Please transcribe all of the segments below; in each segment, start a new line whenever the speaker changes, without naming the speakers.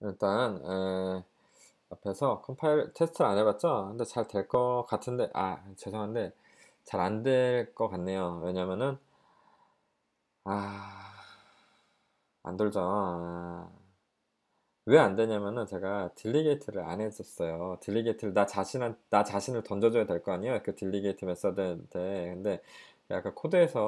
일단 에, 앞에서 컴파일 테스트를 안 해봤죠? 근데 잘 될 것 같은데 아 죄송한데 잘 안 될 것 같네요. 왜냐면은 아안 돌죠. 아, 왜안 되냐면은 제가 딜리게이트를 안 했었어요. 딜리게이트를 나 자신한 나 자신을 던져줘야 될 거 아니에요. 그 딜리게이트 메서드한테 근데 약간 코드에서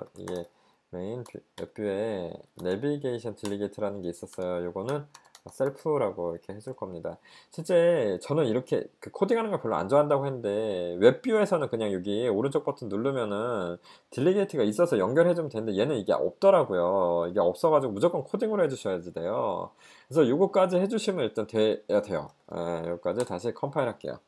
어, 이게 메인 그 웹뷰에 내비게이션 딜리게이트라는 게 있었어요. 요거는 셀프라고 이렇게 해줄 겁니다. 실제 저는 이렇게 그 코딩하는 걸 별로 안 좋아한다고 했는데 웹뷰에서는 그냥 여기 오른쪽 버튼 누르면은 딜리게이트가 있어서 연결해주면 되는데 얘는 이게 없더라고요. 이게 없어가지고 무조건 코딩으로 해주셔야지 돼요. 그래서 요거까지 해주시면 일단 돼야 돼요. 예, 요거까지 다시 컴파일 할게요.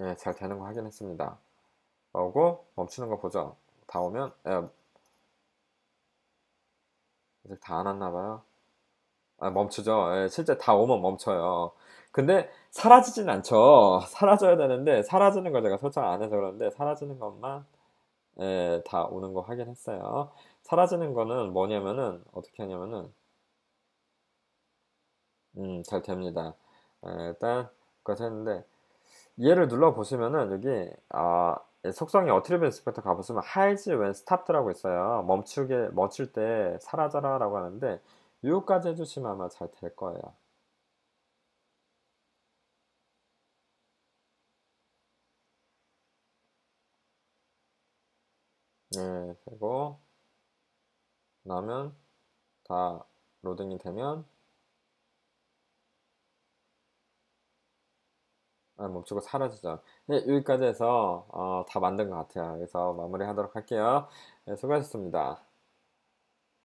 예, 잘 되는 거 확인했습니다. 오고 멈추는 거 보죠. 다 오면 예, 아직 다안 왔나 봐요. 아, 멈추죠. 예, 실제 다 오면 멈춰요. 근데 사라지진 않죠. 사라져야 되는데 사라지는 걸 제가 설정 안 해서 그런데 사라지는 것만 예, 다 오는 거 확인했어요. 사라지는 거는 뭐냐면은 어떻게 하냐면은 음, 잘 됩니다. 예, 일단 그거 했는데 얘를 눌러보시면은 여기 아, 예, 속성이 어트리뷰 인스펙터 가보시면 하이즈 웬 스탑드라고 있어요. 멈추게 멈출 때 사라져라 라고 하는데 요까지 해주시면 아마 잘 될 거예요. 네, 되고 나면 다 로딩이 되면 멈추고 사라지죠. 네, 여기까지 해서 어, 다 만든 것 같아요. 그래서 마무리하도록 할게요. 네, 수고하셨습니다.